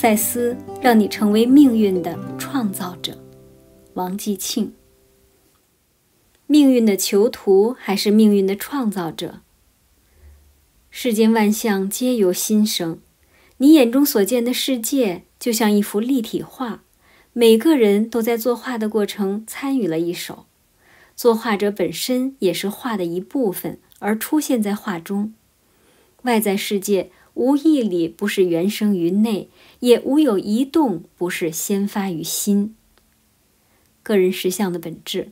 赛斯让你成为命运的创造者，王继庆。命运的囚徒还是命运的创造者？世间万象皆由心生，你眼中所见的世界就像一幅立体画，每个人都在作画的过程参与了一手，作画者本身也是画的一部分，而出现在画中，外在世界。无义理不是原生于内，也无有一动不是先发于心。个人实相的本质。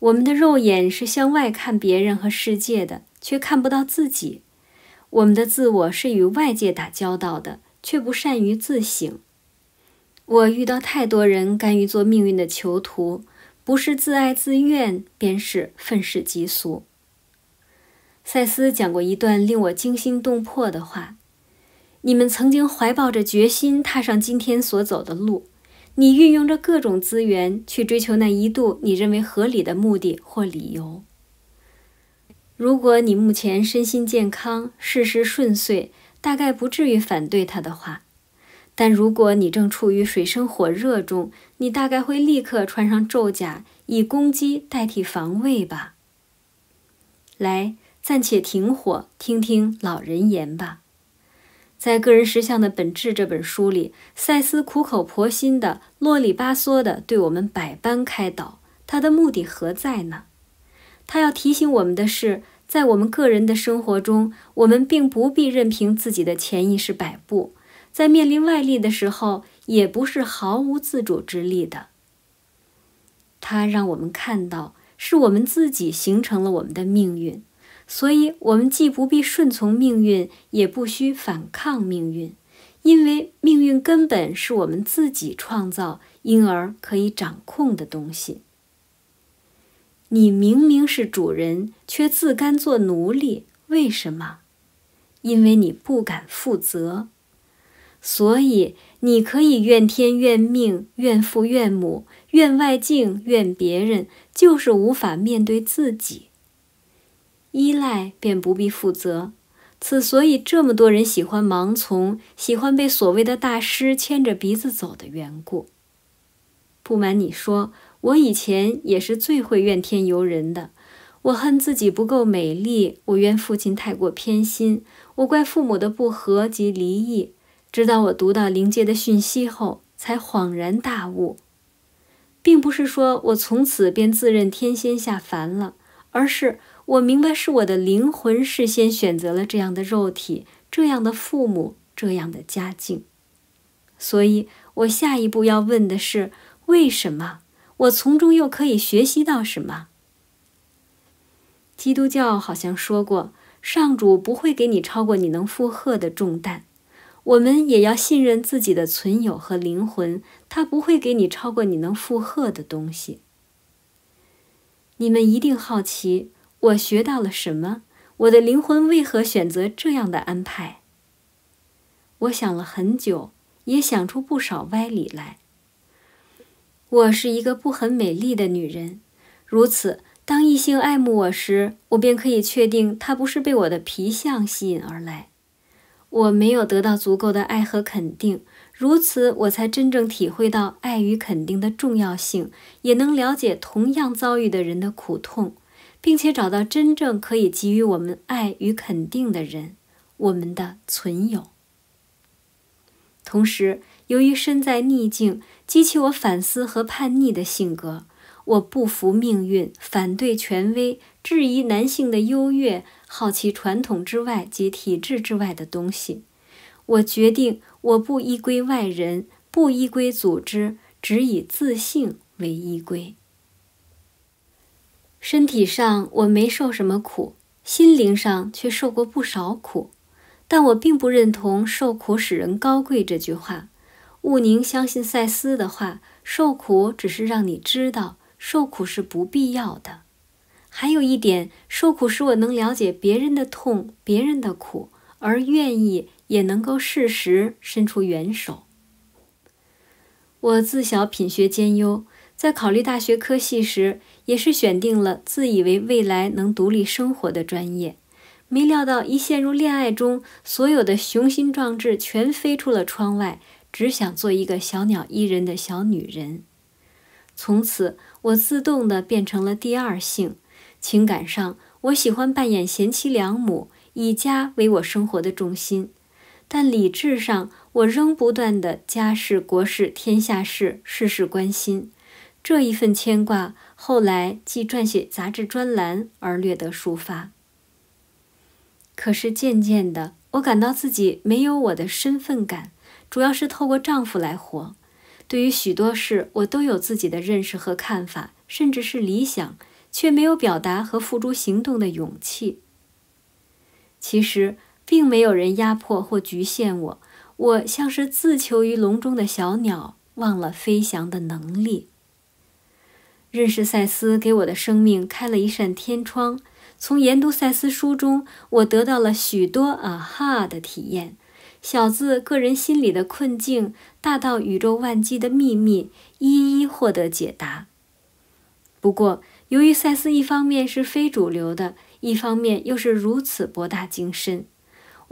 我们的肉眼是向外看别人和世界的，却看不到自己；我们的自我是与外界打交道的，却不善于自省。我遇到太多人甘于做命运的囚徒，不是自爱自怨，便是愤世嫉俗。赛斯讲过一段令我惊心动魄的话：“你们曾经怀抱着决心踏上今天所走的路，你运用着各种资源去追求那一度你认为合理的目的或理由。如果你目前身心健康、事事顺遂，大概不至于反对他的话；但如果你正处于水深火热中，你大概会立刻穿上胄甲，以攻击代替防卫吧。”来。暂且停火，听听老人言吧。在《个人实相的本质》这本书里，赛斯苦口婆心的、啰里吧嗦的对我们百般开导。他的目的何在呢？他要提醒我们的是，在我们个人的生活中，我们并不必任凭自己的潜意识摆布，在面临外力的时候，也不是毫无自主之力的。他让我们看到，是我们自己形成了我们的命运。所以，我们既不必顺从命运，也不需反抗命运，因为命运根本是我们自己创造，因而可以掌控的东西。你明明是主人，却自甘做奴隶，为什么？因为你不敢负责。所以，你可以怨天、怨命、怨父、怨母、怨外境、怨别人，就是无法面对自己。依赖便不必负责，此所以这么多人喜欢盲从，喜欢被所谓的大师牵着鼻子走的缘故。不瞒你说，我以前也是最会怨天尤人的。我恨自己不够美丽，我怨父亲太过偏心，我怪父母的不和及离异。直到我读到灵界的讯息后，才恍然大悟，并不是说我从此便自认天仙下凡了。而是我明白，是我的灵魂事先选择了这样的肉体、这样的父母、这样的家境。所以，我下一步要问的是：为什么？我从中又可以学习到什么？基督教好像说过，上主不会给你超过你能负荷的重担。我们也要信任自己的存有和灵魂，他不会给你超过你能负荷的东西。你们一定好奇，我学到了什么？我的灵魂为何选择这样的安排？我想了很久，也想出不少歪理来。我是一个不很美丽的女人，如此，当异性爱慕我时，我便可以确定他不是被我的皮相吸引而来。我没有得到足够的爱和肯定。如此，我才真正体会到爱与肯定的重要性，也能了解同样遭遇的人的苦痛，并且找到真正可以给予我们爱与肯定的人——我们的存有。同时，由于身在逆境，激起我反思和叛逆的性格，我不服命运，反对权威，质疑男性的优越，好奇传统之外及体制之外的东西。我决定，我不依归外人，不依归组织，只以自性为依归。身体上我没受什么苦，心灵上却受过不少苦。但我并不认同“受苦使人高贵”这句话。勿宁相信赛斯的话：受苦只是让你知道，受苦是不必要的。还有一点，受苦使我能了解别人的痛、别人的苦，而愿意。也能够适时伸出援手。我自小品学兼优，在考虑大学科系时，也是选定了自以为未来能独立生活的专业。没料到一陷入恋爱中，所有的雄心壮志全飞出了窗外，只想做一个小鸟依人的小女人。从此，我自动的变成了第二性。情感上，我喜欢扮演贤妻良母，以家为我生活的重心。但理智上，我仍不断的家事、国事、天下事，事事关心。这一份牵挂，后来既撰写杂志专栏而略得抒发。可是渐渐的，我感到自己没有我的身份感，主要是透过丈夫来活。对于许多事，我都有自己的认识和看法，甚至是理想，却没有表达和付诸行动的勇气。其实。并没有人压迫或局限我，我像是自囚于笼中的小鸟，忘了飞翔的能力。认识赛斯，给我的生命开了一扇天窗。从研读赛斯书中，我得到了许多“啊哈”的体验，小字个人心理的困境，大到宇宙万机的秘密，一一获得解答。不过，由于赛斯一方面是非主流的，一方面又是如此博大精深。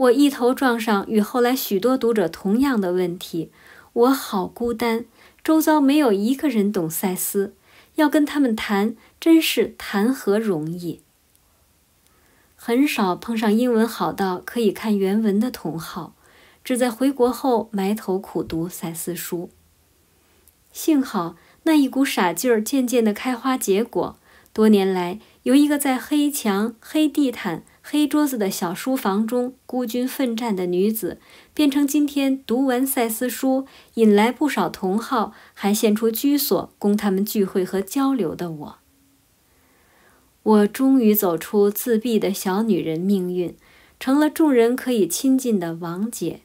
我一头撞上与后来许多读者同样的问题，我好孤单，周遭没有一个人懂赛斯，要跟他们谈，真是谈何容易。很少碰上英文好到可以看原文的同好，只在回国后埋头苦读赛斯书。幸好那一股傻劲儿渐渐地开花结果，多年来由一个在黑墙黑地毯。黑桌子的小书房中，孤军奋战的女子，变成今天读完赛斯书，引来不少同好，还献出居所供他们聚会和交流的我。我终于走出自闭的小女人命运，成了众人可以亲近的王姐。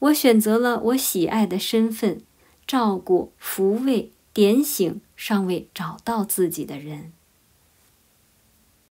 我选择了我喜爱的身份，照顾、抚慰、点醒尚未找到自己的人。